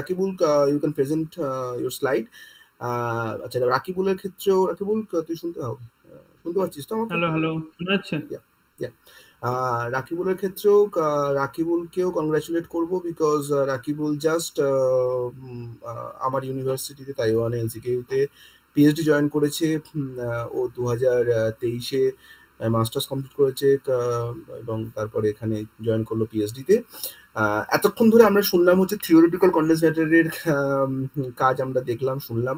Rakibul you can present your slide আচ্ছা রাকিবুলের ক্ষেত্রেও রাকিবুল তুই শুনতে হবে শুনতে পাচ্ছিস তো হ্যালো হ্যালো রাকিবুলের ক্ষেত্রেও রাকিবুলকেও কংগ্রাচুলেট করব বিকজ রাকিবুল জাস্ট আমার ইউনিভার্সিটিতে তাইওয়ানে এলসিকিউতে পিএইচডি জয়েন করেছে ও দু হাজার তেইশে মাস্টার্স কমপ্লিট করেছে এবং তারপরে এখানে জয়েন করলো পিএইচডিতে তে এতক্ষণ ধরে আমরা শুনলাম হচ্ছে থিওরিটিক্যাল কন্ডেন্সেটারের কাজ আমরা দেখলাম শুনলাম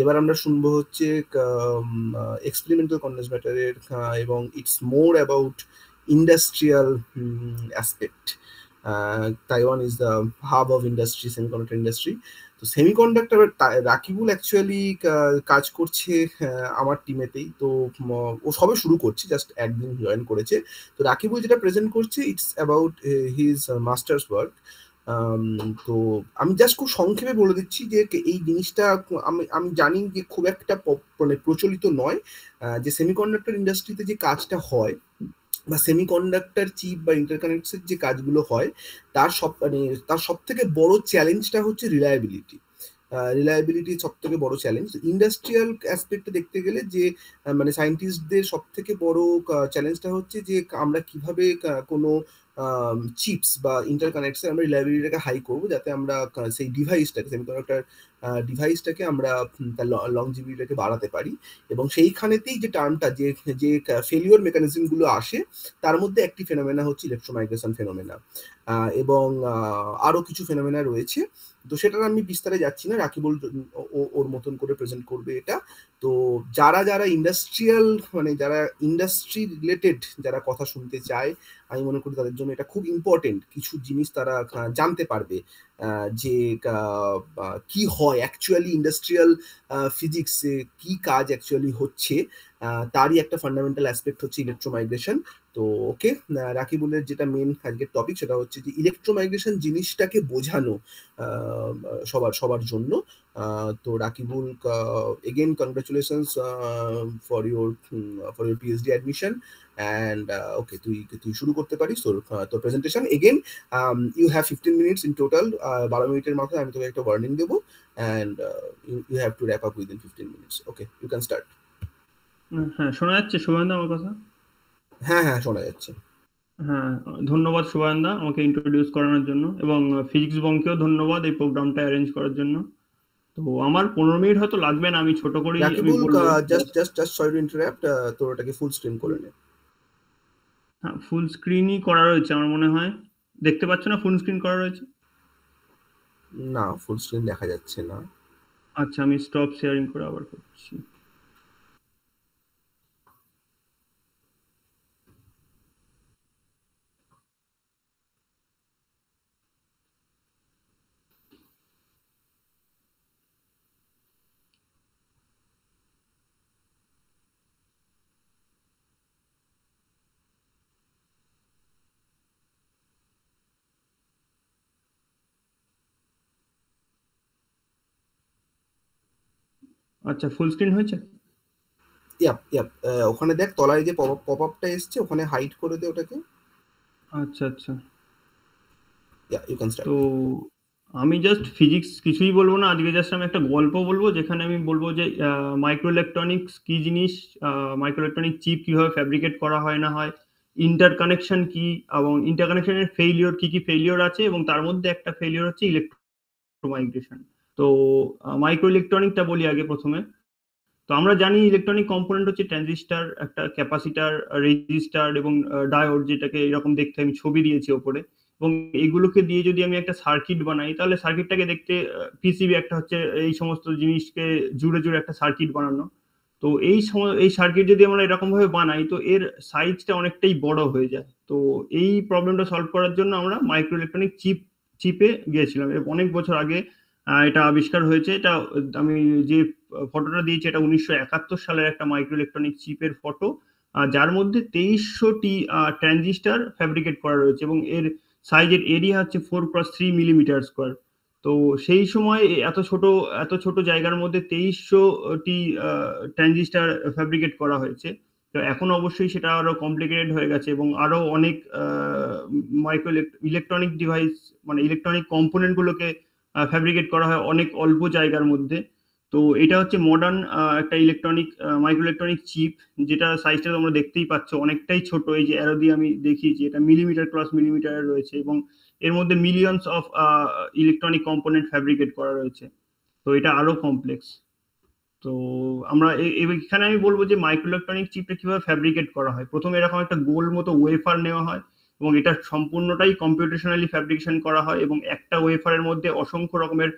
এবার আমরা শুনবো হচ্ছে এক্সপেরিমেন্টাল কন্ডেন্সেটারের এবং it's more about industrial aspect Taiwan is the hub of industry semiconductor industry তো সেমিকন্ডাক্টরের রাকিবুল অ্যাকচুয়ালি কাজ করছে আমার টিমেতেই তো ও সবে শুরু করছে জাস্ট একদিন জয়েন করেছে তো রাকিবুল যেটা প্রেজেন্ট করছে it's about his masters work তো আমি জাস্ট খুব সংক্ষেপে বলে দিচ্ছি যে এই জিনিসটা আমি আমি জানি যে খুব একটা মানে প্রচলিত নয় যে সেমিকন্ডাক্টর ইন্ডাস্ট্রিতে যে কাজটা হয় বা সেমিকন্ডাক্টর চিপ বা ইন্টারকানেক্টসের যে কাজগুলো হয় তার সব মানে তার সব থেকে বড় চ্যালেঞ্জটা হচ্ছে রিলায়াবিলিটি রিলায়াবিলিটি সব থেকে বড় চ্যালেঞ্জ ইন্ডাস্ট্রিয়াল অ্যাসপেক্টে দেখতে গেলে যে মানে সায়েন্টিস্টদের সব থেকে বড় চ্যালেঞ্জটা হচ্ছে যে আমরা কিভাবে কোনো চিপস বা ইন্টারকানেক্টসের আমরা রিলায়াবিলিটিটাকে হাই করবো যাতে আমরা সেই ডিভাইসটাকে সেমিকন্ডাক্টর ডিভাইসটাকে আমরা তার লংজিভিটিটাকে বাড়াতে পারি এবং সেইখানেতেই যে টার্মটা যে যে ফেলিওর মেকানিজমগুলো আসে তার মধ্যে একটি ফেনোমেনা হচ্ছে ইলেকট্রোমাইগ্রেশন ফেনোমেনা এবং আরও কিছু ফেনোমেনা রয়েছে তো সেটার আমি বিস্তারে যাচ্ছি না রাকিবুল ওর মতন করে প্রেজেন্ট করবে এটা তো যারা যারা ইন্ডাস্ট্রিয়াল মানে যারা ইন্ডাস্ট্রি রিলেটেড যারা কথা শুনতে চায় আমি মনে করি তাদের জন্য এটা খুব ইম্পর্টেন্ট কিছু জিনিস তারা জানতে পারবে যে কি হয় অ্যাকচুয়ালি ইন্ডাস্ট্রিয়াল ফিজিক্সে কি কাজ অ্যাকচুয়ালি হচ্ছে তারই একটা ফান্ডামেন্টাল অ্যাসপেক্ট হচ্ছে ইলেকট্রোমাইগ্রেশন তো ওকে রাকিবুলের যেটা মেন আজকের টপিক সেটা হচ্ছে যে ইলেকট্রোমাইগ্রেশন জিনিসটাকে বোঝানো সবার সবার জন্য তো Rakibul again congratulations for your for your PhD admission and okay তুই তুই শুরু করতে পারিস তোর তোর presentation again you have fifteen minutes in total বারো মিনিটের মাথায় আমি তোকে একটা ওয়ার্নিং দেবো and you have to wrap up within fifteen minutes okay you can start হ্যাঁ শোনা যাচ্ছে শুভানন্দা আমার কথা হ্যাঁ হ্যাঁ শোনা যাচ্ছে হ্যাঁ ধন্যবাদ শুভানন্দা আমাকে ইন্ট্রোডিউস করানোর জন্য এবং ফিজিক্স বংকেও ধন্যবাদ এই প্রোগ্রামটা অ্যারেঞ্জ করার জন্য তো আমার পনেরো মিনিট হয়তো লাগবে না আমি ছোট করে just just just sorry interrupt তোর ওটাকে ফুল স্ক্রিন করে নে হ্যাঁ ফুল স্ক্রিনই করা রয়েছে আমার মনে হয় দেখতে পাচ্ছ না ফুল স্ক্রিন করা রয়েছে না ফুল স্ক্রিন দেখা যাচ্ছে না আচ্ছা আমি স্টপ শেয়ারিং করে আবার করছি আচ্ছা ফুল স্ক্রিন হয়েছে ইয়াপ ইয়াপ ওখানে দেখ তলায় যে পপ আপটা এসছে ওখানে হাইড করে দে ওটাকে আচ্ছা আচ্ছা ইয়া ইউ ক্যান স্টার্ট তো আমি জাস্ট ফিজিক্স কিছুই বলবো না আজকে জাস্ট আমি একটা গল্প বলবো যেখানে আমি বলবো যে মাইক্রো ইলেকট্রনিক্স কি জিনিস মাইক্রো ইলেকট্রনিক চিপ কিভাবে ফ্যাব্রিকেট করা হয় না হয় ইন্টার কানেকশন কি এবং ইন্টার কানেকশনের ফেইলিওর কি কি ফেইলিওর আছে এবং তার মধ্যে একটা ফেইলিওর হচ্ছে ইলেকট্রো ইলেকট্রোমাইগ্রেশন তো মাইক্রো ইলেকট্রনিকটা বলি আগে প্রথমে তো আমরা জানি ইলেকট্রনিক কম্পোনেন্ট হচ্ছে ট্রানজিস্টার একটা ক্যাপাসিটার রেজিস্টার এবং ডায়োড যেটাকে এরকম দেখতে আমি ছবি দিয়েছি ওপরে এবং এগুলোকে দিয়ে যদি আমি একটা সার্কিট বানাই তাহলে সার্কিটটাকে দেখতে পিসিবি একটা হচ্ছে এই সমস্ত জিনিসকে জুড়ে জুড়ে একটা সার্কিট বানানো তো এই এই সার্কিট যদি আমরা এরকমভাবে বানাই তো এর সাইজটা অনেকটাই বড় হয়ে যায় তো এই প্রবলেমটা সলভ করার জন্য আমরা মাইক্রো ইলেকট্রনিক চিপ চিপে গিয়েছিলাম অনেক বছর আগে এটা আবিষ্কার হয়েছে এটা আমি যে ফটোটা দিয়েছি এটা উনিশশো একাত্তর সালের একটা মাইক্রো ইলেকট্রনিক চিপের ফটো যার মধ্যে তেইশশোটি ট্রানজিস্টার ফ্যাব্রিকেট করা রয়েছে এবং এর সাইজের এরিয়া হচ্ছে four plus three millimetre square তো সেই সময় এত ছোট এত ছোট জায়গার মধ্যে তেইশশোটি ট্রানজিস্টার ফ্যাব্রিকেট করা হয়েছে তো এখন অবশ্যই সেটা আরও কমপ্লিকেটেড হয়ে গেছে এবং আরও অনেক মাইক্রো ইলেকট্রনিক ডিভাইস মানে ইলেকট্রনিক কম্পোনেন্টগুলোকে গুলোকে ফ্যাব্রিকেট করা হয় অনেক অল্প জায়গার মধ্যে তো এটা হচ্ছে মডার্ন একটা ইলেকট্রনিক মাইক্রো ইলেকট্রনিক চিপ যেটা সাইজটা তোমরা দেখতেই পাচ্ছ অনেকটাই ছোট এই যে অ্যারো দিয়ে আমি যে এটা মিলিমিটার ক্রস মিলিমিটারে রয়েছে এবং এর মধ্যে millions of electronic component fabricate করা রয়েছে তো এটা আরও কমপ্লেক্স তো আমরা এখানে আমি বলবো যে মাইক্রো ইলেকট্রনিক চিপটা কীভাবে ফ্যাব্রিকেট করা হয় প্রথমে এরকম একটা গোল মতো ওয়েফার নেওয়া হয় এবং এটা সম্পূর্ণটাই কম্পিউটেশনালি ফ্যাব্রিকেশন করা হয় এবং একটা ওয়েফারের মধ্যে অসংখ্য রকমের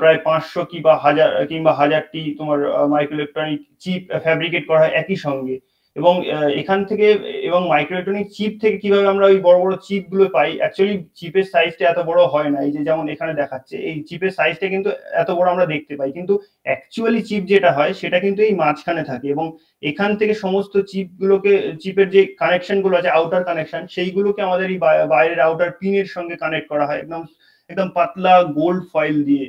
প্রায় পাঁচশো কিংবা হাজার কিংবা হাজারটি তোমার মাইক্রো ইলেকট্রনিক চিপ ফ্যাব্রিকেট করা হয় একই সঙ্গে এবং এখান থেকে এবং ইলেকট্রনিক চিপ থেকে কিভাবে আমরা ওই বড় বড় চিপ গুলো পাই অ্যাকচুয়ালি চিপের সাইজটা এত বড় হয় না এই যে যেমন এখানে দেখাচ্ছে এই চিপের সাইজটা কিন্তু এত বড় আমরা দেখতে পাই কিন্তু অ্যাকচুয়ালি চিপ যেটা হয় সেটা কিন্তু এই মাঝখানে থাকে এবং এখান থেকে সমস্ত চিপগুলোকে চিপের যে কানেকশন গুলো আছে আউটার কানেকশন সেইগুলোকে আমাদের এই বাইরের আউটার পিনের সঙ্গে কানেক্ট করা হয় একদম একদম পাতলা গোল্ড ফয়েল দিয়ে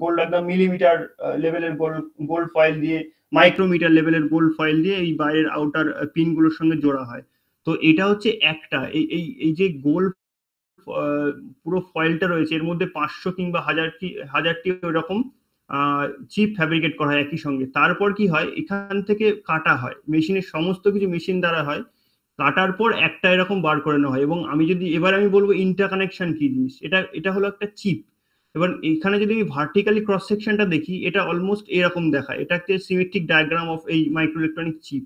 গোল্ড একদম মিলিমিটার লেভেলের গোল্ড গোল্ড ফয়েল দিয়ে মাইক্রোমিটার লেভেলের গোল্ড ফয়েল দিয়ে এই বাইরের আউটার পিনগুলোর uh, সঙ্গে জোড়া হয় তো এটা হচ্ছে একটা এই এই এই যে গোল uh, পুরো ফয়েলটা রয়েছে এর মধ্যে পাঁচশো কিংবা হাজারটি হাজারটি ওইরকম চিপ uh, ফ্যাব্রিকেট করা হয় একই সঙ্গে তারপর কি হয় এখান থেকে কাটা হয় মেশিনের সমস্ত কিছু মেশিন দ্বারা হয় কাটার পর একটা এরকম বার করে নেওয়া হয় এবং আমি যদি এবার আমি বলবো ইন্টার কানেকশন কি জিনিস এটা এটা হলো একটা চিপ এবার এইখানে যদি আমি ভার্টিক্যালি ক্রস সেকশনটা দেখি এটা অলমোস্ট এরকম দেখা এটা একটা সিমেট্রিক ডায়াগ্রাম অফ এই মাইক্রো ইলেকট্রনিক চিপ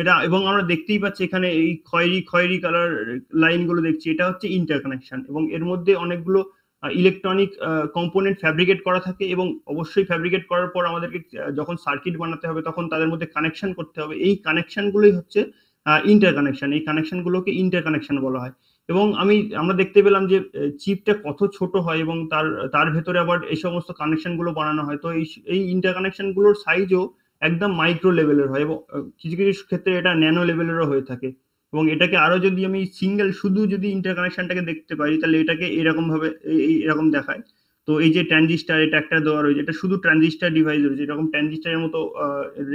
এটা এবং আমরা দেখতেই পাচ্ছি এখানে এই খয়েরি খয়েরি কালার লাইনগুলো দেখছি এটা হচ্ছে কানেকশন এবং এর মধ্যে অনেকগুলো ইলেকট্রনিক কম্পোনেন্ট ফ্যাব্রিকেট করা থাকে এবং অবশ্যই ফ্যাব্রিকেট করার পর আমাদেরকে যখন সার্কিট বানাতে হবে তখন তাদের মধ্যে কানেকশন করতে হবে এই কানেকশনগুলোই হচ্ছে ইন্টার কানেকশন এই কানেকশনগুলোকে কানেকশন বলা হয় এবং আমি আমরা দেখতে পেলাম যে চিপটা কত ছোট হয় এবং তার তার ভেতরে আবার এই সমস্ত কানেকশনগুলো বানানো হয় তো এই এই কানেকশনগুলোর সাইজও একদম মাইক্রো লেভেলের হয় এবং কিছু কিছু ক্ষেত্রে এটা ন্যানো লেভেলেরও হয়ে থাকে এবং এটাকে আরও যদি আমি সিঙ্গেল শুধু যদি ইন্টার কানেকশনটাকে দেখতে পারি তাহলে এটাকে এরকমভাবে এরকম দেখায় তো এই যে ট্রানজিস্টার এটা একটা দেওয়া রয়েছে এটা শুধু ট্রানজিস্টার ডিভাইস রয়েছে এরকম ট্রানজিস্টারের মতো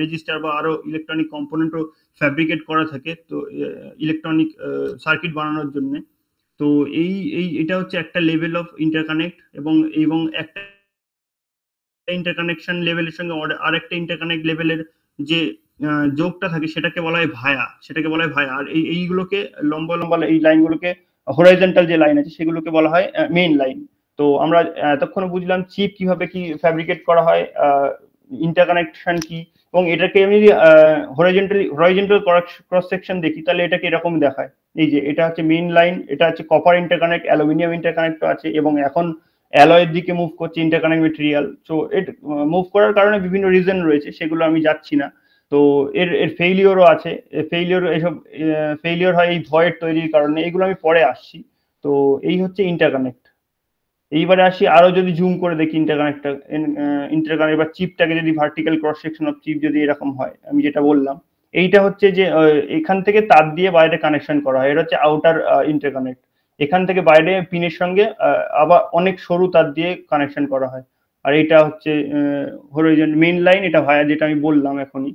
রেজিস্টার বা আরও ইলেকট্রনিক কম্পোনেন্টও ফ্যাব্রিকেট করা থাকে তো ইলেকট্রনিক সার্কিট বানানোর জন্য তো এই এই এটা হচ্ছে একটা লেভেল অফ ইন্টারকানেক্ট এবং এবং একটা ইন্টারকানেকশন লেভেলের সঙ্গে আর একটা ইন্টারকানেক্ট লেভেলের যে যোগটা থাকে সেটাকে বলা হয় ভায়া সেটাকে বলা হয় ভায়া আর এই এইগুলোকে লম্বা লম্বা এই লাইনগুলোকে হরাইজেন্টাল যে লাইন আছে সেগুলোকে বলা হয় মেইন লাইন তো আমরা এতক্ষণ বুঝলাম চিপ কিভাবে কি ফ্যাব্রিকেট করা হয় ইন্টারকানেকশন কি এবং এটাকে আমি যদি হরাইজেন্টালি হরাইজেন্টাল ক্রস সেকশন দেখি তাহলে এটাকে এরকম দেখায় এই যে এটা হচ্ছে মেইন লাইন এটা হচ্ছে কপার ইন্টারকানেক্ট অ্যালুমিনিয়াম ইন্টারকানেক্ট আছে এবং এখন অ্যালয়ের দিকে মুভ করছে interconnect material so at move করার কারণে বিভিন্ন রিজন রয়েছে সেগুলো আমি যাচ্ছি না তো এর এর ফেইলিওরও আছে ফেইলিওর এইসব ফেইলিওর হয় এই ভয়ের তৈরির কারণে এগুলো আমি পরে আসছি তো এই হচ্ছে ইন্টারকানেক্ট এইবারে আসি আরো যদি জুম করে দেখি ইন্টারকানেক্টটা ইন্টারকানেক্ট বা চিপটাকে যদি vertical cross section of chip যদি এরকম হয় আমি যেটা বললাম এইটা হচ্ছে যে এখান থেকে তার দিয়ে বাইরে কানেকশন করা হয় এটা হচ্ছে আউটার ইন্টারকানেক্ট এখান থেকে বাইরে পিনের সঙ্গে আবার অনেক সরু তার দিয়ে কানেকশন করা হয় আর এটা হচ্ছে হরিজন মেন লাইন এটা ভায়া যেটা আমি বললাম এখনই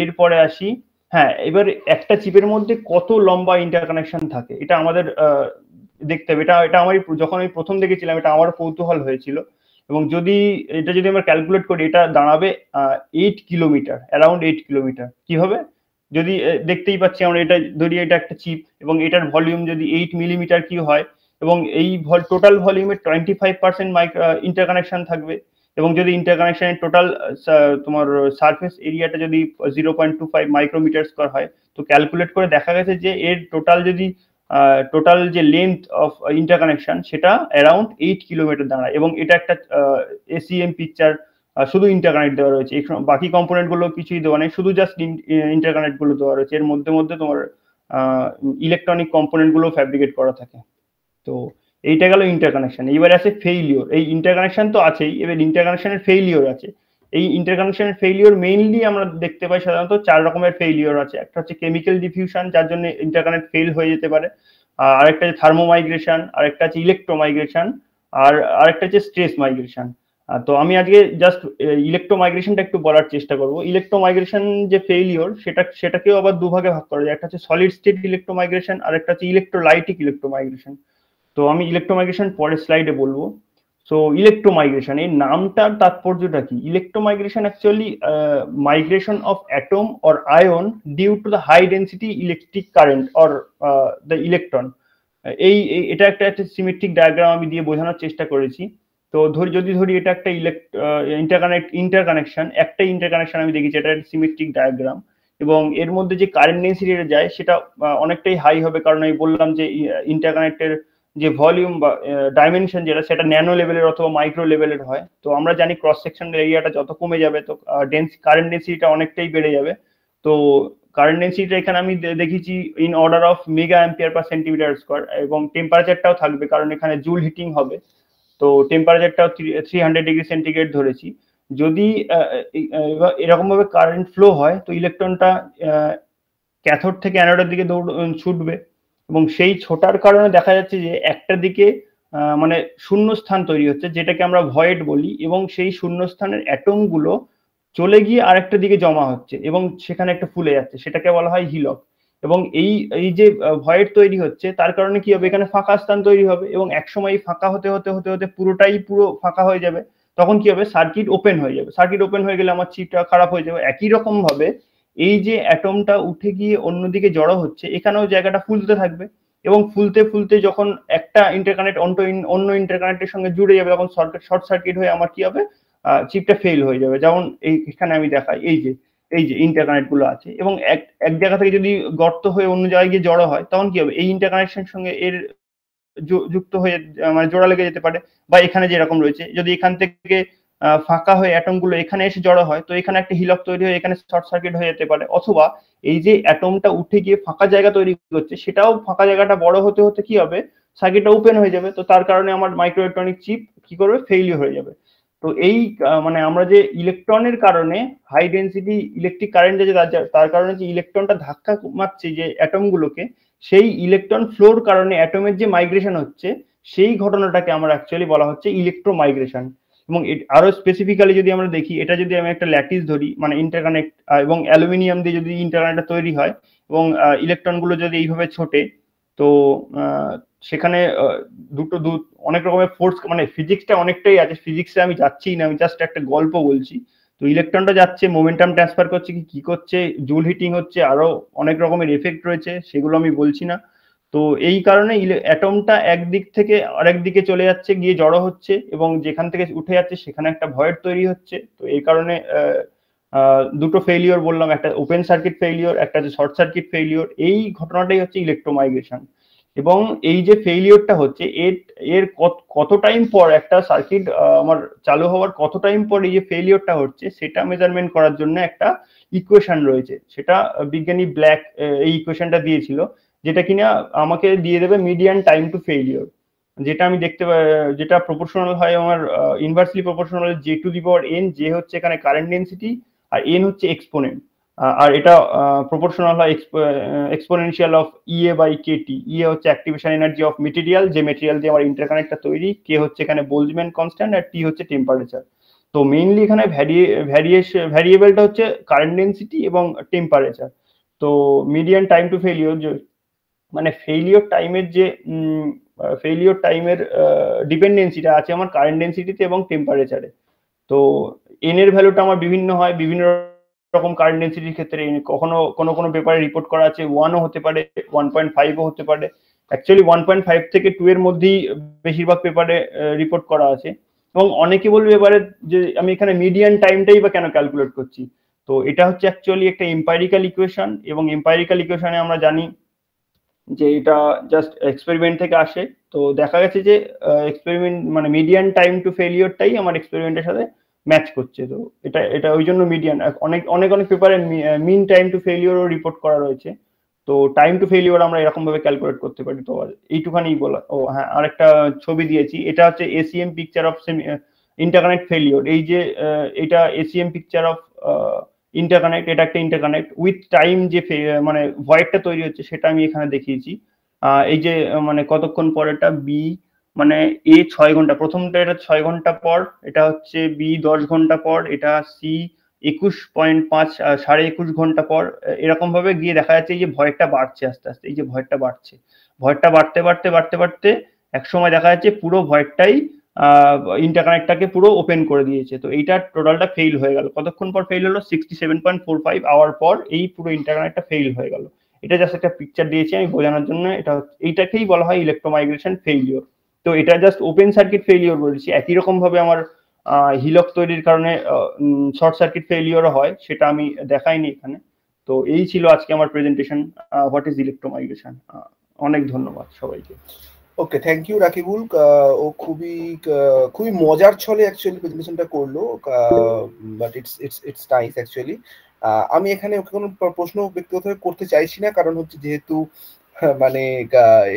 এরপরে আসি হ্যাঁ এবার একটা চিপের মধ্যে কত লম্বা ইন্টারকানেকশন থাকে এটা আমাদের দেখতে হবে এটা এটা আমার যখন আমি প্রথম দেখেছিলাম এটা আমার কৌতূহল হয়েছিল এবং যদি এটা যদি আমরা ক্যালকুলেট করি এটা দাঁড়াবে eight kilometre around eight kilometre কি হবে যদি দেখতেই পাচ্ছি আমরা এটা ধরি এটা একটা চিপ এবং এটার ভলিউম যদি এইট মিলিমিটার কি হয় এবং এই টোটাল ভলিউমের twenty five percent inter interconnection থাকবে এবং যদি ইন্টারকানেকশনের টোটাল তোমার সারফেস এরিয়াটা যদি zero point two five micrometre square হয় তো ক্যালকুলেট করে দেখা গেছে যে এর টোটাল যদি টোটাল যে লেন্থ অফ ইন্টারকানেকশন সেটা অ্যারাউন্ড এইট কিলোমিটার দাঁড়ায় এবং এটা একটা এসিএম পিকচার শুধু ইন্টারকানেক্ট দেওয়া রয়েছে বাকি কম্পোনেন্টগুলো কিছুই দেওয়া নেই শুধু জাস্ট গুলো দেওয়া রয়েছে এর মধ্যে মধ্যে তোমার ইলেকট্রনিক গুলো ফ্যাব্রিকেট করা থাকে তো এইটা গেল ইন্টারকানেকশন এবার আছে ফেইলিওর এই ইন্টারকানেকশন তো আছেই এবার ইন্টারকানেকশনের ফেইলিওর আছে এই ইন্টারকানেকশন ফেলিওর মেইনলি আমরা দেখতে পাই সাধারণত চার রকমের ফেলিওর আছে একটা হচ্ছে কেমিক্যাল ডিফিউশন যার জন্য ইন্টারকানেক্ট ফেল হয়ে যেতে পারে আরেকটা হচ্ছে থার্মো মাইগ্রেশন আরেকটা হচ্ছে ইলেকট্রো মাইগ্রেশন আর আরেকটা হচ্ছে স্ট্রেস মাইগ্রেশন তো আমি আজকে জাস্ট ইলেকট্রো মাইগ্রেশনটা একটু বলার চেষ্টা করব ইলেকট্রো মাইগ্রেশন যে ফেলিওর সেটা সেটাকেও আবার দুভাগে ভাগ করা যায় একটা হচ্ছে সলিড স্টেট ইলেকট্রো মাইগ্রেশন আর একটা হচ্ছে ইলেকট্রোলাইটিক ইলেকট্রো মাইগ্রেশন তো আমি ইলেকট্রো মাইগ্রেশন পরের স্লাইডে বলবো সো মাইগ্রেশন এই নামটার তাৎপর্যটা কি migration actually migration of atom or ion due to the high density electric current or the electron এই এটা একটা একটা সিমেট্রিক ডায়াগ্রাম আমি দিয়ে বোঝানোর চেষ্টা করেছি তো ধরি যদি ধরি এটা একটা ইলেক্ট ইন্টারকানেক্ট ইন্টারকানেকশন একটা ইন্টারকানেকশন আমি দেখেছি এটা একটা সিমেট্রিক ডায়াগ্রাম এবং এর মধ্যে যে কারেন্ট ডেন্সিটি যায় সেটা অনেকটাই হাই হবে কারণ আমি বললাম যে ইন্টারকানেক্টের যে ভলিউম বা ডাইমেনশন যেটা সেটা ন্যানো লেভেলের অথবা মাইক্রো লেভেলের হয় তো আমরা জানি ক্রস সেকশন এরিয়াটা যত কমে যাবে তো ডেন্স কারেন্ট ডেন্সিটিটা অনেকটাই বেড়ে যাবে তো কারেন্ট ডেন্সিটিটা এখানে আমি দেখেছি in order of mega ampere per centimetre square এবং টেম্পারেচারটাও থাকবে কারণ এখানে জুল হিটিং হবে তো টেম্পারেচারটাও থ্রি হান্ড্রেড ডিগ্রি সেন্টিগ্রেড ধরেছি যদি এরকমভাবে কারেন্ট ফ্লো হয় তো ইলেকট্রনটা ক্যাথোড থেকে অ্যানোডের দিকে দৌড় ছুটবে এবং সেই ছোটার কারণে দেখা যাচ্ছে যে একটা দিকে মানে শূন্যস্থান তৈরি হচ্ছে যেটাকে আমরা ভয়েড বলি এবং সেই শূন্যস্থানের অ্যাটমগুলো চলে গিয়ে আরেকটা দিকে জমা হচ্ছে এবং সেখানে একটা ফুলে যাচ্ছে সেটাকে বলা হয় হিলক এবং এই এই যে ভয়েড তৈরি হচ্ছে তার কারণে কি হবে এখানে ফাঁকা স্থান তৈরি হবে এবং একসময় ফাঁকা হতে হতে হতে হতে পুরোটাই পুরো ফাঁকা হয়ে যাবে তখন কি হবে সার্কিট ওপেন হয়ে যাবে সার্কিট ওপেন হয়ে গেলে আমার চিপটা খারাপ হয়ে যাবে একই রকম ভাবে এই যে অ্যাটমটা উঠে গিয়ে অন্যদিকে জড়ো হচ্ছে এখানেও জায়গাটা ফুলতে থাকবে এবং ফুলতে ফুলতে যখন একটা ইন্টারকানেক্ট অন্য ইন্টারকানেক্টের সঙ্গে জুড়ে যাবে তখন শর্ট শর্ট সার্কিট হয়ে আমার কি হবে চিপটা ফেল হয়ে যাবে যেমন এই এখানে আমি দেখাই এই যে এই যে ইন্টারকানেক্ট গুলো আছে এবং এক এক জায়গা থেকে যদি গর্ত হয়ে অন্য জায়গায় গিয়ে জড়ো হয় তখন কি হবে এই ইন্টারকানেকশন সঙ্গে এর যুক্ত হয়ে মানে জোড়া লেগে যেতে পারে বা এখানে যেরকম রয়েছে যদি এখান থেকে ফাঁকা হয়ে অ্যাটমগুলো এখানে এসে জড়ো হয় তো এখানে একটা হিলক তৈরি হয়ে এখানে শর্ট সার্কিট হয়ে যেতে পারে অথবা এই যে অ্যাটমটা উঠে গিয়ে ফাঁকা জায়গা তৈরি করছে সেটাও ফাঁকা জায়গাটা বড় হতে হতে কি হবে সার্কিটটা ওপেন হয়ে যাবে তো তার কারণে আমার মাইক্রো ইলেকট্রনিক চিপ কি করবে ফেইলি হয়ে যাবে তো এই মানে আমরা যে ইলেকট্রনের কারণে হাই ডেন্সিটি ইলেকট্রিক কারেন্ট যে তার কারণে যে ইলেকট্রনটা ধাক্কা মারছে যে অ্যাটমগুলোকে সেই ইলেকট্রন ফ্লোর কারণে অ্যাটমের যে মাইগ্রেশন হচ্ছে সেই ঘটনাটাকে আমরা অ্যাকচুয়ালি বলা হচ্ছে ইলেকট্রো মাইগ্রেশন এবং আরো স্পেসিফিক্যালি যদি আমরা দেখি এটা যদি আমি একটা ল্যাটিস ধরি মানে ইন্টারকানেক্ট এবং অ্যালুমিনিয়াম দিয়ে যদি ইন্টারকানেক্ট তৈরি হয় এবং ইলেকট্রনগুলো যদি এইভাবে ছোটে তো সেখানে দুটো দু অনেক রকমের ফোর্স মানে ফিজিক্সটা অনেকটাই আছে ফিজিক্সে আমি যাচ্ছি না আমি জাস্ট একটা গল্প বলছি তো ইলেকট্রনটা যাচ্ছে মোমেন্টাম ট্রান্সফার করছে কি কি করছে জুল হিটিং হচ্ছে আরো অনেক রকমের এফেক্ট রয়েছে সেগুলো আমি বলছি না তো এই কারণে অ্যাটমটা একদিক থেকে আরেক দিকে চলে যাচ্ছে গিয়ে জড়ো হচ্ছে এবং যেখান থেকে উঠে যাচ্ছে সেখানে একটা ভয়েড তৈরি হচ্ছে তো এই কারণে দুটো ফেলিওর বললাম একটা ওপেন সার্কিট ফেলিওর একটা যে শর্ট সার্কিট ফেলিওর এই ঘটনাটাই হচ্ছে ইলেকট্রোমাইগ্রেশন এবং এই যে ফেলিওরটা হচ্ছে এর এর কত টাইম পর একটা সার্কিট আমার চালু হওয়ার কত টাইম পর এই যে ফেলিওরটা হচ্ছে সেটা মেজারমেন্ট করার জন্য একটা ইকুয়েশন রয়েছে সেটা বিজ্ঞানী ব্ল্যাক এই ইকুয়েশনটা দিয়েছিল যেটা কিনা আমাকে দিয়ে দেবে মিডিয়ান টাইম টু ফেইলিওর যেটা আমি দেখতে যেটা প্রপোর্শনাল হয় আমার inversely proportional J to the power N J হচ্ছে এখানে কারেন্ট ডেন্সিটি আর এন হচ্ছে এক্সপোনেন্ট আর এটা প্রপোর্শনাল হয় exponential of E A by K T E A হচ্ছে অ্যাক্টিভেশন এনার্জি অফ মেটেরিয়াল যে মেটেরিয়াল দিয়ে আমার ইন্টারকানেক্টটা তৈরি কে হচ্ছে এখানে বোলজম্যান কনস্ট্যান্ট আর টি হচ্ছে টেম্পারেচার তো মেইনলি এখানে ভ্যারিয়েশন ভ্যারিয়েবলটা হচ্ছে কারেন্ট ডেন্সিটি এবং টেম্পারেচার তো মিডিয়ান টাইম টু ফেলিওর মানে ফেইলিওর টাইমের যে ফেইলিওর টাইমের ডিপেন্ডেন্সিটা আছে আমার কারেন্ট ডেন্সিটিতে এবং টেম্পারেচারে তো এন এর ভ্যালুটা আমার বিভিন্ন হয় বিভিন্ন রকম কারেন্ট ডেন্সিটির ক্ষেত্রে কখনো কোনো কোনো পেপারে রিপোর্ট করা আছে ওয়ানও হতে পারে ওয়ান পয়েন্ট ফাইভও হতে পারে অ্যাকচুয়ালি ওয়ান পয়েন্ট ফাইভ থেকে টু এর মধ্যেই বেশিরভাগ পেপারে রিপোর্ট করা আছে এবং অনেকে বলবে এবারে যে আমি এখানে মিডিয়ান টাইমটাই বা কেন ক্যালকুলেট করছি তো এটা হচ্ছে অ্যাকচুয়ালি একটা এম্পায়রিক্যাল ইকুয়েশন এবং এম্পায়রিক্যাল ইকুয়েশনে আমরা জানি যে এটা জাস্ট এক্সপেরিমেন্ট থেকে আসে তো দেখা গেছে যে এক্সপেরিমেন্ট মানে মিডিয়ান টাইম টু ফেলিওরটাই আমার এক্সপেরিমেন্টের সাথে ম্যাচ করছে তো এটা এটা ওই জন্য মিডিয়ান অনেক অনেক অনেক পেপারে মিন টাইম টু ফেলিওরও রিপোর্ট করা রয়েছে তো টাইম টু ফেলিওর আমরা এরকম ভাবে ক্যালকুলেট করতে পারি তো এইটুখানি বলা ও হ্যাঁ আরেকটা ছবি দিয়েছি এটা হচ্ছে SEM picture of interconnect failure এই যে এটা এসিএম পিকচার অফ ইন্টারকানেক্ট এটা একটা ইন্টারকানেক্ট উইথ টাইম যে মানে ভয়েডটা তৈরি হচ্ছে সেটা আমি এখানে দেখিয়েছি এই যে মানে কতক্ষণ পর এটা বি মানে এ ছয় ঘন্টা প্রথমটা এটা ছয় ঘন্টা পর এটা হচ্ছে বি দশ ঘন্টা পর এটা সি একুশ পয়েন্ট পাঁচ সাড়ে একুশ ঘন্টা পর এরকম ভাবে গিয়ে দেখা যাচ্ছে এই যে ভয়টা বাড়ছে আস্তে আস্তে এই যে ভয়টা বাড়ছে ভয়টা বাড়তে বাড়তে বাড়তে বাড়তে এক সময় দেখা যাচ্ছে পুরো ভয়টাই ইন্টারকানেক্টটাকে পুরো ওপেন করে দিয়েছে তো এইটা টোটালটা ফেল হয়ে গেল কতক্ষণ পর ফেল হলো sixty seven point four five hour পর এই পুরো ইন্টারকানেক্টটা ফেল হয়ে গেল এটা জাস্ট একটা পিকচার দিয়েছি আমি বোঝানোর জন্য এটা এইটাকেই বলা হয় ইলেকট্রোমাইগ্রেশন ফেইলিওর তো এটা জাস্ট ওপেন সার্কিট ফেইলিওর বলেছি একই রকম ভাবে আমার হিলক তৈরির কারণে শর্ট সার্কিট ফেইলিওর হয় সেটা আমি দেখাইনি এখানে তো এই ছিল আজকে আমার প্রেজেন্টেশন হোয়াট ইজ ইলেকট্রোমাইগ্রেশন অনেক ধন্যবাদ সবাইকে ওকে থ্যাংক ইউ রাকিবুল ও খুবই uh, খুবই মজার ছলে অ্যাকচুয়ালি প্রেজেন্টেশনটা করলো but it's it's it's nice actually আমি এখানে ওকে কোনো প্রশ্ন ব্যক্তিগতভাবে করতে চাইছি না কারণ হচ্ছে যেহেতু হ্যাঁ, মানে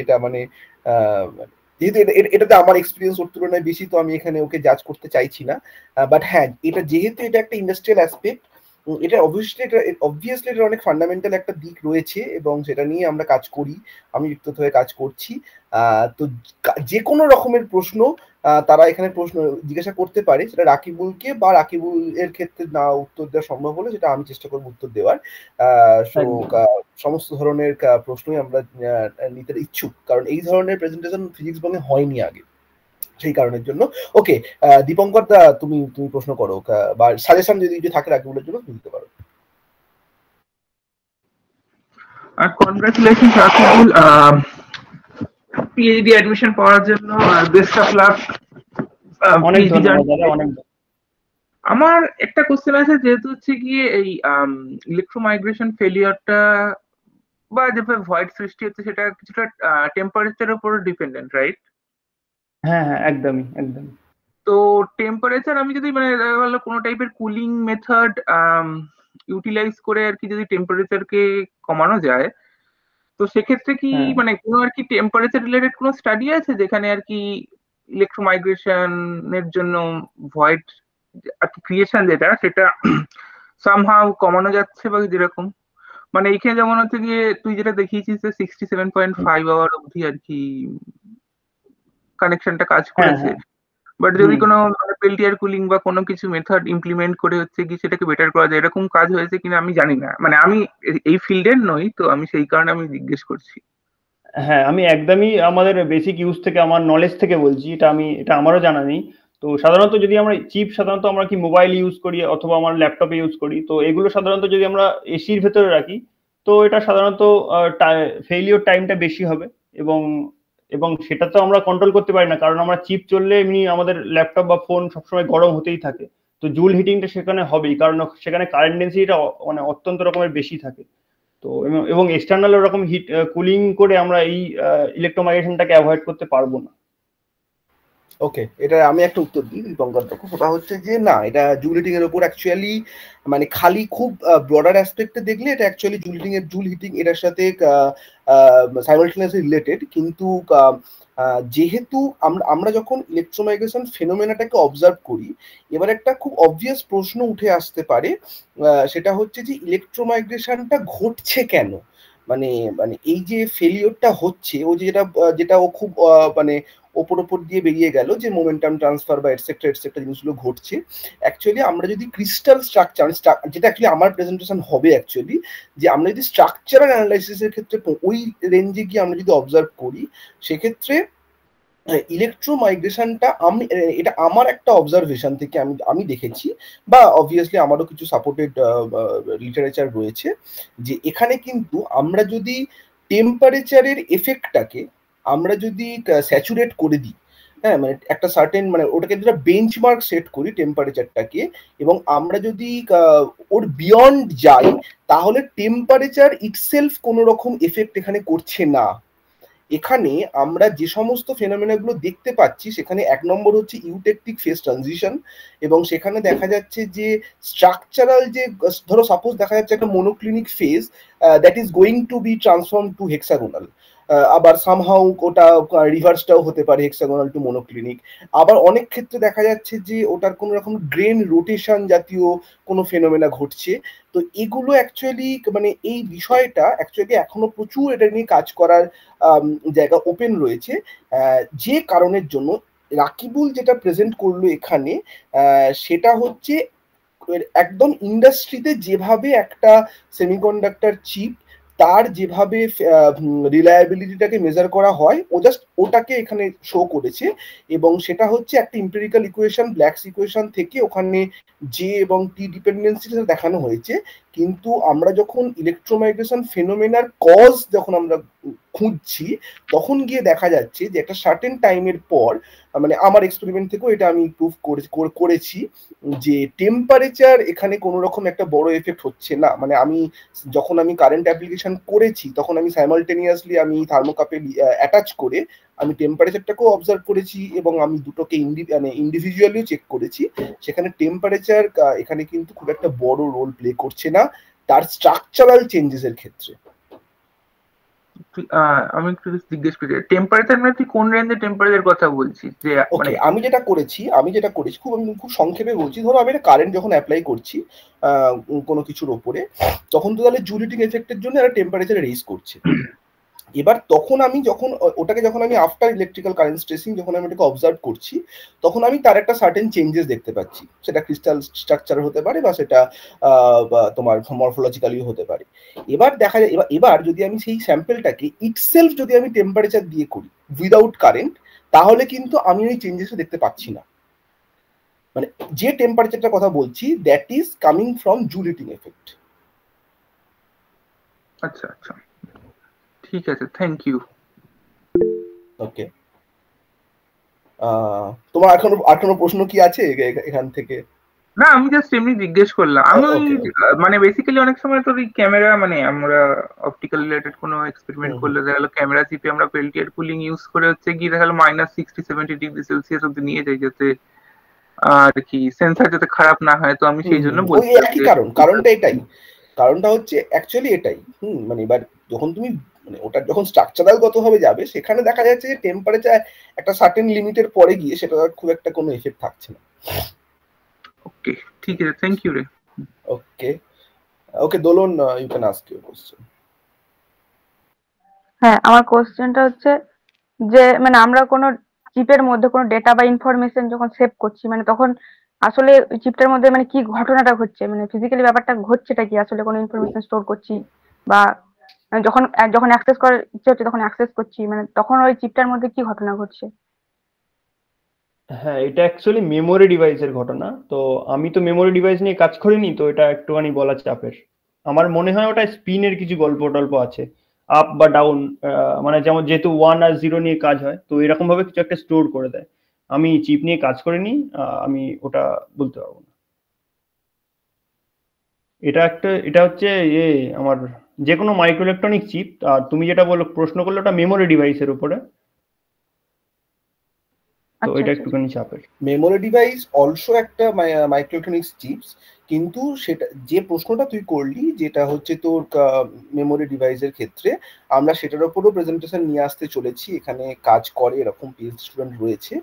এটা মানে যেহেতু এটাতে আমার এক্সপিরিয়েন্স ওর তুলনায় বেশি তো আমি এখানে ওকে জাজ করতে চাইছি না বাট uh, হ্যাঁ এটা যেহেতু এটা একটা ইন্ডাস্ট্রিয়াল অ্যাসপেক্ট এটা অবভিয়াসলি এটা অবভিয়াসলি এটা অনেক ফান্ডামেন্টাল একটা দিক রয়েছে এবং সেটা নিয়ে আমরা কাজ করি আমি যুক্ত হয়ে কাজ করছি তো যে কোনো রকমের প্রশ্ন তারা এখানে প্রশ্ন জিজ্ঞাসা করতে পারে সেটা রাকিবুলকে বা রাকিবুল এর ক্ষেত্রে না উত্তর দেওয়া সম্ভব হলে সেটা আমি চেষ্টা করবো উত্তর দেওয়ার সমস্ত ধরনের প্রশ্নই আমরা নিতে ইচ্ছুক কারণ এই ধরনের প্রেজেন্টেশন ফিজিক্স বলে হয়নি আগে সেই কারণের জন্য ওকে দীপঙ্কর দা তুমি তুমি প্রশ্ন করো বা সাজেশন যদি কিছু থাকে রাকিবুলের জন্য দিতে পারো আর কনগ্রাচুলেশন রাকিবুল পিএইচডি অ্যাডমিশন পাওয়ার জন্য বেস্ট অফ লাক অনেক ধন্যবাদ আমার একটা কোশ্চেন আছে যেহেতু হচ্ছে গিয়ে এই ইলেকট্রোমাইগ্রেশন ফেলিয়ারটা বা যেভাবে ভয়েড সৃষ্টি হচ্ছে সেটা কিছুটা টেম্পারেচারের উপর ডিপেন্ডেন্ট রাইট হ্যাঁ, হ্যাঁ একদমই, একদমই। তো টেম্পারেচার আমি যদি মানে কোনো টাইপের কুলিং মেথড ইউটিলাইজ করে আরকি যদি টেম্পারেচারকে কমানো যায়, তো সেক্ষেত্রে কি হ্যাঁ। মানে কোনো আর কি টেম্পারেচার রিলেটেড কোনো স্টাডি আছে যেখানে আর কি এর জন্য ভয়েড কি ক্রিয়েশন যেটা সেটা সামহাউ কমানো যাচ্ছে বা যেরকম? মানে এইখানে যেমন হচ্ছে গিয়ে তুই যেটা দেখিয়েছিস যে ফাইভ আওয়ার অবধি আর কি কানেকশনটা কাজ করেছে বাট হ্যাঁ, হ্যাঁ। যদি কোনো মানে কুলিং বা কোনো কিছু মেথড ইমপ্লিমেন্ট করে হচ্ছে কি সেটাকে বেটার করা যায় এরকম কাজ হয়েছে কিনা আমি জানি না মানে আমি এই ফিল্ডের নই তো আমি সেই কারণে আমি জিজ্ঞেস করছি হ্যাঁ আমি একদমই আমাদের বেসিক ইউজ থেকে আমার নলেজ থেকে বলছি এটা আমি এটা আমারও জানা নেই তো সাধারণত যদি আমরা চিপ সাধারণত আমরা কি মোবাইল ইউজ করি অথবা আমার ল্যাপটপে ইউজ করি তো এগুলো সাধারণত যদি আমরা এসির ভেতরে রাখি তো এটা সাধারণত ফেলিওর টাইমটা বেশি হবে এবং এবং সেটা তো আমরা কন্ট্রোল করতে পারি না কারণ আমরা চিপ চললে এমনি আমাদের ল্যাপটপ বা ফোন সবসময় গরম হতেই থাকে তো জুল হিটিংটা সেখানে হবেই কারণ সেখানে কারেন্ট ডেন্সিটিটা মানে অত্যন্ত রকমের বেশি থাকে তো এবং এক্সটার্নাল ওরকম হিট কুলিং করে আমরা এই ইলেকট্রোমাইগ্রেশনটাকে অ্যাভয়েড করতে পারবো না ওকে এটা আমি একটা উত্তর দিই দীপঙ্কর দক্ষ সেটা হচ্ছে যে না এটা জুল হিটিং এর উপর অ্যাকচুয়ালি মানে খালি খুব ব্রডার অ্যাসপেক্টে দেখলে এটা অ্যাকচুয়ালি জুল এর জুল হিটিং এটার সাথে সাইমালটেনিয়াসলি রিলেটেড কিন্তু যেহেতু আমরা আমরা যখন ইলেকট্রোমাইগ্রেশন ফেনোমেনাটাকে অবজার্ভ করি এবার একটা খুব অবভিয়াস প্রশ্ন উঠে আসতে পারে সেটা হচ্ছে যে ইলেকট্রোমাইগ্রেশনটা ঘটছে কেন মানে মানে এই যে ফেলিওরটা হচ্ছে ও যেটা যেটা ও খুব মানে ওপর ওপর দিয়ে বেরিয়ে গেল যে মোমেন্টাম ট্রান্সফার বা এটসেক্টা এটসেক্টা জিনিসগুলো ঘটছে অ্যাকচুয়ালি আমরা যদি ক্রিস্টাল মানে স্ট্রাকচার যেটা অ্যাকচুয়ালি আমার প্রেজেন্টেশন হবে অ্যাকচুয়ালি যে আমরা যদি স্ট্রাকচারাল অ্যানালাইসিসের ক্ষেত্রে ওই রেঞ্জে গিয়ে আমরা যদি অবজার্ভ করি সেক্ষেত্রে মাইগ্রেশনটা আমি এটা আমার একটা অবজারভেশন থেকে আমি আমি দেখেছি বা অবভিয়াসলি আমারও কিছু সাপোর্টেড লিটারেচার রয়েছে যে এখানে কিন্তু আমরা যদি টেম্পারেচারের এফেক্টটাকে আমরা যদি স্যাচুরেট করে দিই হ্যাঁ মানে একটা সার্টেন মানে ওটাকে যেটা বেঞ্চমার্ক সেট করি টেম্পারেচারটাকে এবং আমরা যদি ওর বিয়ন্ড যাই তাহলে টেম্পারেচার ইটসেলফ কোনো রকম এফেক্ট এখানে করছে না এখানে আমরা যে সমস্ত ফেনোমেনাগুলো দেখতে পাচ্ছি সেখানে এক নম্বর হচ্ছে ইউটেকটিক ফেস ট্রানজিশন এবং সেখানে দেখা যাচ্ছে যে স্ট্রাকচারাল যে ধরো সাপোজ দেখা যাচ্ছে একটা monoclinic phase that is going to be transform to hexagonal আবার সামহাউ ওটা রিভার্সটাও হতে পারে হেক্সাগোনাল টু মনোক্লিনিক আবার অনেক ক্ষেত্রে দেখা যাচ্ছে যে ওটার কোনো রকম গ্রেন রোটেশন জাতীয় কোনো ফেনোমেনা ঘটছে তো এগুলো অ্যাকচুয়ালি মানে এই বিষয়টা অ্যাকচুয়ালি এখনো প্রচুর এটা নিয়ে কাজ করার জায়গা ওপেন রয়েছে যে কারণের জন্য রাকিবুল যেটা প্রেজেন্ট করলো এখানে সেটা হচ্ছে একদম ইন্ডাস্ট্রিতে যেভাবে একটা সেমিকন্ডাক্টর চিপ তার যেভাবে রিলায়াবিলিটিটাকে মেজার করা হয় ও জাস্ট ওটাকে এখানে শো করেছে এবং সেটা হচ্ছে একটা ইম্পেরিক্যাল ইকুয়েশন ব্ল্যাক ইকুয়েশন থেকে ওখানে জে এবং টি ডিপেন্ডেন্সি দেখানো হয়েছে কিন্তু আমরা যখন ইলেকট্রোমাইগ্রেশন ফেনোমেনার কজ যখন আমরা খুঁজছি তখন গিয়ে দেখা যাচ্ছে যে একটা সার্টেন টাইমের পর মানে আমার এক্সপেরিমেন্ট থেকেও এটা আমি প্রুভ করেছি যে টেম্পারেচার এখানে কোনো রকম একটা বড় এফেক্ট হচ্ছে না মানে আমি যখন আমি কারেন্ট অ্যাপ্লিকেশন করেছি তখন আমি সাইমালটেনিয়াসলি আমি থার্মোকাপে অ্যাটাচ করে আমি টেম্পারেচারটাকেও অবজার্ভ করেছি এবং আমি দুটোকে মানে ইন্ডিভিজুয়ালিও চেক করেছি সেখানে টেম্পারেচার এখানে কিন্তু খুব একটা বড় রোল প্লে করছে না তার স্ট্রাকচারাল চেঞ্জেস এর ক্ষেত্রে আমি একটু জিজ্ঞেস করি টেম্পারেচার মানে তুই কোন রেঞ্জে টেম্পারেচার কথা বলছি যে ওকে মানে আমি যেটা করেছি আমি যেটা করেছি খুব আমি খুব সংক্ষেপে বলছি ধরো আমি একটা কারেন্ট যখন অ্যাপ্লাই করছি কোনো কিছুর ওপরে তখন তো তাহলে জুলিটিং এফেক্টের জন্য একটা টেম্পারেচার রেজ করছে এবার তখন আমি যখন ওটাকে যখন আমি আফটার ইলেকট্রিক্যাল কারেন্ট স্ট্রেসিং যখন আমি ওটাকে অবজার্ভ করছি তখন আমি তার একটা সার্টেন চেঞ্জেস দেখতে পাচ্ছি সেটা ক্রিস্টাল স্ট্রাকচার হতে পারে বা সেটা তোমার মরফোলজিক্যালি হতে পারে এবার দেখা যায় এবার যদি আমি সেই স্যাম্পেলটাকে ইটসেলফ যদি আমি টেম্পারেচার দিয়ে করি উইদাউট কারেন্ট তাহলে কিন্তু আমি ওই চেঞ্জেস দেখতে পাচ্ছি না মানে যে টেম্পারেচারটার কথা বলছি that is coming from joule heating effect আচ্ছা আচ্ছা ঠিক আছে থ্যাংক ইউ ওকে তোমার এখন আর প্রশ্ন কি আছে এখান থেকে না আমি জাস্ট এমনি জিজ্ঞেস করলাম আমি মানে বেসিক্যালি অনেক সময় তোর এই ক্যামেরা মানে আমরা অপটিক্যাল রিলেটেড কোনো এক্সপেরিমেন্ট করলে দেখা গেলো ক্যামেরা চিপে আমরা পেলটিয়ার কুলিং ইউজ করে হচ্ছে কি দেখা গেলো minus sixty seventy degree Celsius অব্দি নিয়ে যাই যাতে আর কি সেন্সার যাতে খারাপ না হয় তো আমি সেই জন্য বলছি একই কারণ কারণটা এটাই কারণটা হচ্ছে অ্যাকচুয়ালি এটাই হুম মানে এবার যখন তুমি মানে ওটা যখন স্ট্রাকচারালগতভাবে যাবে সেখানে দেখা যাচ্ছে যে টেম্পারেচার একটা সার্টেন লিমিটের পরে গিয়ে সেটা খুব একটা কোনো এফেক্ট থাকছে না ওকে ঠিক আছে থ্যাংক ইউ রে okay okay Dolon you can ask you question হ্যাঁ আমার কোশ্চেনটা হচ্ছে যে মানে আমরা কোনো চিপের মধ্যে কোনো ডেটা বা ইনফরমেশন যখন সেভ করছি মানে তখন আসলে চিপটার মধ্যে মানে কি ঘটনাটা ঘটছে মানে ফিজিক্যালি ব্যাপারটা ঘটছেটা কি আসলে কোনো ইনফরমেশন স্টোর করছি বা মানে যখন যখন অ্যাক্সেস করার ইচ্ছে হচ্ছে তখন অ্যাক্সেস করছি মানে তখন ওই চিপটার মধ্যে কি ঘটনা ঘটছে হ্যাঁ এটা অ্যাকচুয়ালি মেমোরি ডিভাইসের ঘটনা তো আমি তো মেমোরি ডিভাইস নিয়ে কাজ করিনি তো এটা একটুখানি বলা চাপের আমার মনে হয় ওটা স্পিনের কিছু গল্প টল্প আছে আপ বা ডাউন মানে যেমন যেহেতু ওয়ান আর জিরো নিয়ে কাজ হয় তো এরকম ভাবে কিছু একটা স্টোর করে দেয় আমি চিপ নিয়ে কাজ করিনি আমি ওটা বলতে পারবো না এটা একটা এটা হচ্ছে ইয়ে আমার যে কোনো মাইক্রো ইলেকট্রনিক চিপ তুমি যেটা বলো প্রশ্ন করলে ওটা মেমোরি ডিভাইসের উপরে তো আচ্ছা, এটা আচ্ছা, একটুখানি আচ্ছা। চাপের মেমোরি ডিভাইস অলসো একটা মাইক্রো ইলেকট্রনিক্স চিপস কিন্তু সেটা যে প্রশ্নটা তুই করলি যেটা হচ্ছে তোর মেমোরি ডিভাইসের ক্ষেত্রে আমরা সেটার উপরও প্রেজেন্টেশন নিয়ে আসতে চলেছি এখানে কাজ করে এরকম পিএইচডি স্টুডেন্ট রয়েছে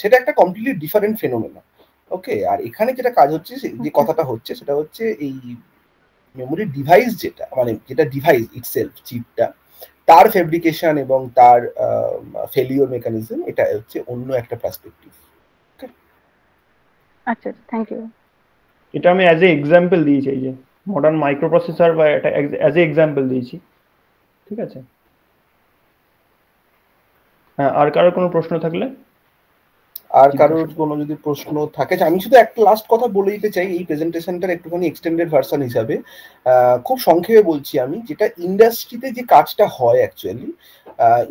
সেটা একটা কমপ্লিটলি ডিফারেন্ট ফেনোমেনা ওকে আর এখানে যেটা কাজ হচ্ছে যে কথাটা হচ্ছে সেটা হচ্ছে এই মেমোরি ডিভাইস যেটা মানে যেটা ডিভাইস ইটসেলফ চিপটা তার ফেব্রিকেশন এবং তার ফেলিওর মেকানিজম এটা হচ্ছে অন্য একটা পার্সপেক্টিভ আচ্ছা থ্যাংক আচ্ছা, ইউ এটা আমি অ্যাজ এ এক্সাম্পল দিয়েছি এই যে মডার্ন মাইক্রোপ্রসেসর বা এটা অ্যাজ এ এক্সাম্পল দিয়েছি ঠিক আছে হ্যাঁ আর কারো কোনো প্রশ্ন থাকলে আর কারোর কোনো যদি প্রশ্ন থাকে আমি শুধু একটা লাস্ট কথা বলে দিতে চাই এই প্রেজেন্টেশনটার একটুখানি এক্সটেন্ডেড ভার্সন হিসাবে খুব সংক্ষেপে বলছি আমি যেটা ইন্ডাস্ট্রিতে যে কাজটা হয় অ্যাকচুয়ালি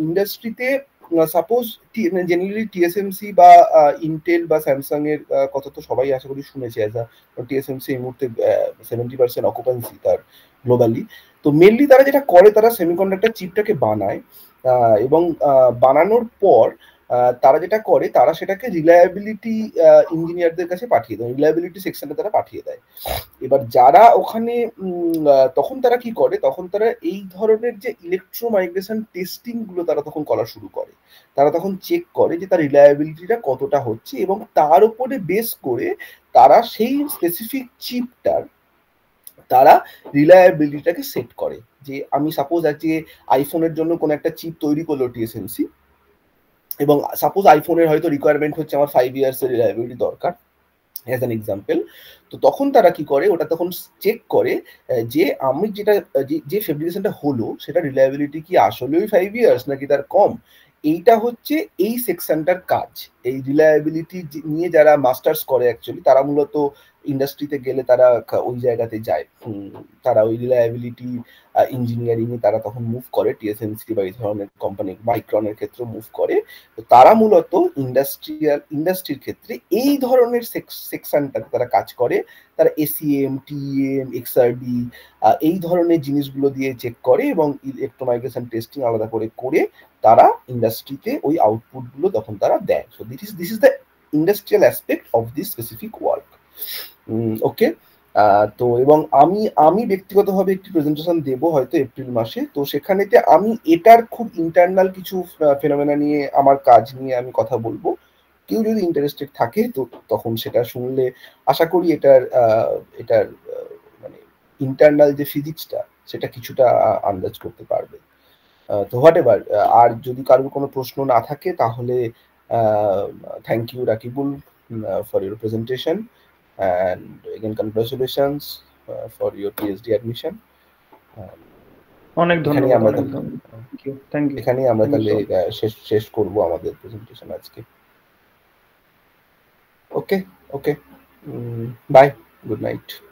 ইন্ডাস্ট্রিতে সাপোজ জেনারেলি টিএসএমসি বা ইন্টেল বা স্যামসাং এর কথা তো সবাই আশা করি শুনেছে অ্যাজ আ টিএসএমসি এই মুহূর্তে সেভেন্টি পার্সেন্ট অকুপেন্সি তার গ্লোবালি তো মেনলি তারা যেটা করে তারা সেমিকন্ডাক্টর চিপটাকে বানায় এবং বানানোর পর তারা যেটা করে তারা সেটাকে রিলায়াবিলিটি ইঞ্জিনিয়ারদের কাছে পাঠিয়ে দেয় রিলায়াবিলিটি সেকশনে তারা পাঠিয়ে দেয় এবার যারা ওখানে তখন তারা কি করে তখন তারা এই ধরনের যে ইলেকট্রোমাইগ্রেশন টেস্টিং গুলো তারা তখন করা শুরু করে তারা তখন চেক করে যে তার রিলায়াবিলিটিটা কতটা হচ্ছে এবং তার উপরে বেস করে তারা সেই স্পেসিফিক চিপটার তারা রিলায়াবিলিটিটাকে সেট করে যে আমি সাপোজ আজকে আইফোনের জন্য কোনো একটা চিপ তৈরি করলো টিএসএমসি এবং সাপোজ আইফোনের হয়তো রিকোয়ারমেন্ট হচ্ছে আমার ফাইভ ইয়ার্স এর রিলায়েবিলিটি দরকার অ্যাজ অ্যান এক্সাম্পল তো তখন তারা কি করে ওটা তখন চেক করে যে আমি যেটা যে ফেব্রিকেশনটা হলো সেটা রিলায়েবিলিটি কি আসলেই ফাইভ ইয়ার্স নাকি তার কম এইটা হচ্ছে এই সেকশনটার কাজ এই রিলায়াবিলিটি নিয়ে যারা মাস্টার্স করে অ্যাকচুয়ালি তারা মূলত ইন্ডাস্ট্রিতে গেলে তারা ওই জায়গাতে যায় তারা ওই রিলায়াবিলিটি ইঞ্জিনিয়ারিং এ তারা তখন মুভ করে টিএসএমসি বা এই ধরনের কোম্পানি মাইক্রনের ক্ষেত্রে মুভ করে তো তারা মূলত ইন্ডাস্ট্রিয়াল ইন্ডাস্ট্রির ক্ষেত্রে এই ধরনের সেকশনটাতে তারা কাজ করে তারা এসিএম টিএম এক্সআরডি এই ধরনের জিনিসগুলো দিয়ে চেক করে এবং ইলেকট্রোমাইগ্রেশন টেস্টিং আলাদা করে করে তারা ইন্ডাস্ট্রিতে ওই আউটপুটগুলো তখন তারা দেয় so this is this is the industrial aspect of this specific work okay তো এবং আমি আমি ব্যক্তিগতভাবে একটি প্রেজেন্টেশন দেব হয়তো এপ্রিল মাসে তো সেখানেতে আমি এটার খুব ইন্টারনাল কিছু ফেনোমেনা নিয়ে আমার কাজ নিয়ে আমি কথা বলবো কেউ যদি ইন্টারেস্টেড থাকে তো তখন সেটা শুনলে আশা করি এটার এটার মানে ইন্টারনাল যে ফিজিক্সটা সেটা কিছুটা আন্দাজ করতে পারবে তো হোয়াট এভার আর যদি কারোর কোনো প্রশ্ন না থাকে তাহলে thank you Rakibul for your presentation and again congratulations uh, for your PhD admission অনেক ধন্যবাদ থ্যাংক ইউ থ্যাংক ইউ এখানেই আমরা তাহলে শেষ শেষ করব আমাদের প্রেজেন্টেশন আজকে okay okay bye good night